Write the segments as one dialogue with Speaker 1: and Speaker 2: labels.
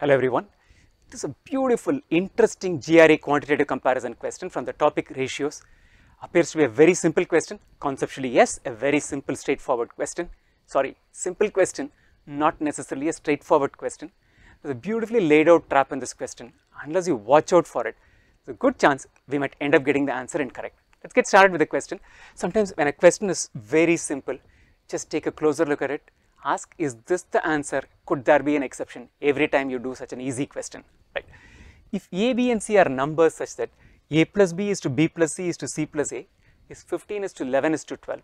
Speaker 1: Hello everyone. This is a beautiful, interesting GRE quantitative comparison question from the topic ratios. Appears to be a very simple question. Conceptually, yes, a very simple, straightforward question. Sorry, simple question, not necessarily a straightforward question. There's a beautifully laid out trap in this question. Unless you watch out for it, there's a good chance we might end up getting the answer incorrect. Let's get started with the question. Sometimes when a question is very simple, just take a closer look at it, ask is this the answer could there be an exception every time you do such an easy question right if a b and c are numbers such that a plus b is to b plus c is to c plus a is 15 is to 11 is to 12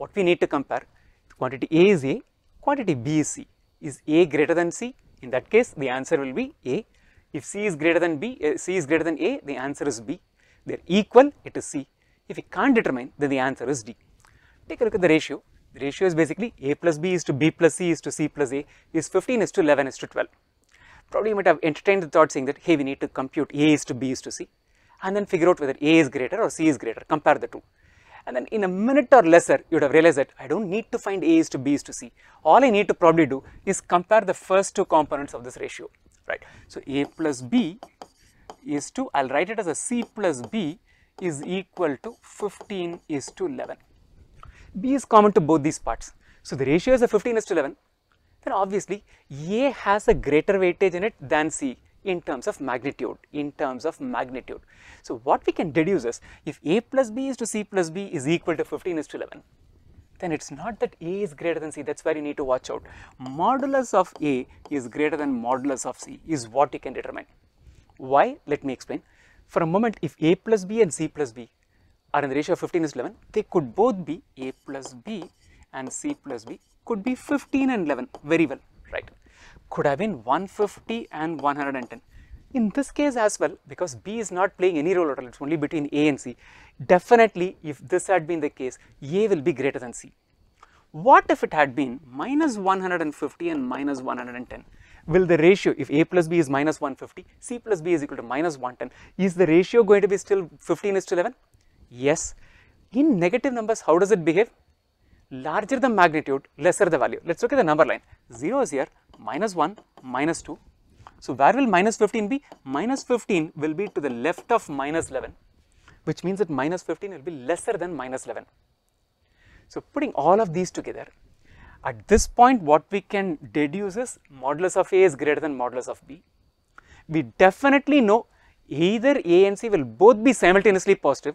Speaker 1: what we need to compare quantity a is a quantity b is c is a greater than c in that case the answer will be a if c is greater than b uh, c is greater than a the answer is b they are equal it is c if we can't determine then the answer is d take a look at the ratio the ratio is basically A plus B is to B plus C is to C plus A is 15 is to 11 is to 12. Probably you might have entertained the thought saying that hey we need to compute A is to B is to C and then figure out whether A is greater or C is greater compare the two. And then in a minute or lesser you would have realized that I do not need to find A is to B is to C. All I need to probably do is compare the first two components of this ratio right. So, A plus B is to I will write it as a C plus B is equal to 15 is to 11. B is common to both these parts. So the ratio is a 15 is to 11. Then obviously A has a greater weightage in it than C in terms of magnitude, in terms of magnitude. So what we can deduce is if A plus B is to C plus B is equal to 15 is to 11, then it's not that A is greater than C, that's where you need to watch out. Modulus of A is greater than modulus of C is what you can determine. Why? Let me explain. For a moment, if A plus B and C plus B are in the ratio of 15 is 11, they could both be A plus B and C plus B could be 15 and 11 very well, right. Could have been 150 and 110. In this case as well, because B is not playing any role at all, it is only between A and C, definitely if this had been the case, A will be greater than C. What if it had been minus 150 and minus 110? Will the ratio, if A plus B is minus 150, C plus B is equal to minus 110, is the ratio going to be still 15 is to 11? Yes. In negative numbers, how does it behave? Larger the magnitude, lesser the value. Let's look at the number line. 0 is here, minus 1, minus 2. So, where will minus 15 be? Minus 15 will be to the left of minus 11, which means that minus 15 will be lesser than minus 11. So, putting all of these together, at this point what we can deduce is modulus of A is greater than modulus of B. We definitely know either A and C will both be simultaneously positive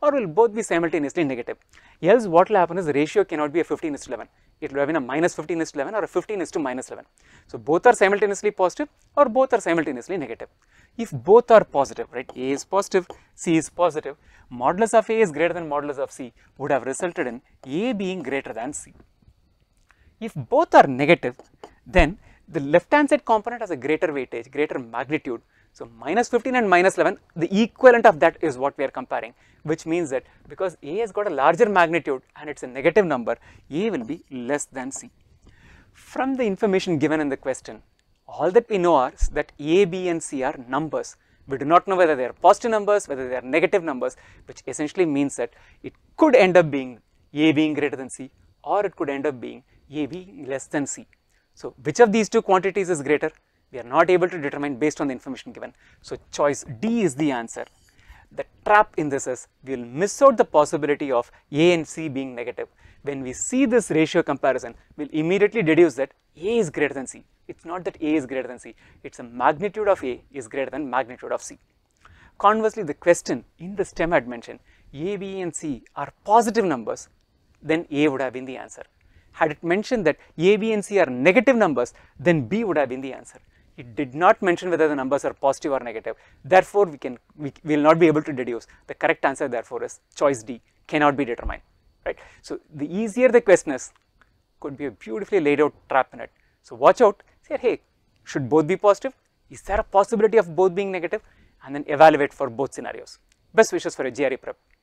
Speaker 1: or will both be simultaneously negative. Else what will happen is the ratio cannot be a 15 is to 11. It will have been a minus 15 is to 11 or a 15 is to minus 11. So both are simultaneously positive or both are simultaneously negative. If both are positive, right, A is positive, C is positive, modulus of A is greater than modulus of C would have resulted in A being greater than C. If both are negative, then the left hand side component has a greater weightage, greater magnitude so minus 15 and minus 11, the equivalent of that is what we are comparing, which means that because A has got a larger magnitude and it's a negative number, A will be less than C. From the information given in the question, all that we know are that A, B and C are numbers. We do not know whether they are positive numbers, whether they are negative numbers, which essentially means that it could end up being A being greater than C or it could end up being A being less than C. So which of these two quantities is greater? We are not able to determine based on the information given. So choice D is the answer. The trap in this is we will miss out the possibility of A and C being negative. When we see this ratio comparison, we will immediately deduce that A is greater than C. It is not that A is greater than C, it is a magnitude of A is greater than magnitude of C. Conversely, the question in the stem had mentioned A, B and C are positive numbers, then A would have been the answer. Had it mentioned that A, B and C are negative numbers, then B would have been the answer it did not mention whether the numbers are positive or negative. Therefore, we can we will not be able to deduce. The correct answer therefore is choice D cannot be determined, right. So, the easier the question is could be a beautifully laid out trap in it. So, watch out say hey should both be positive is there a possibility of both being negative and then evaluate for both scenarios. Best wishes for a GRE prep.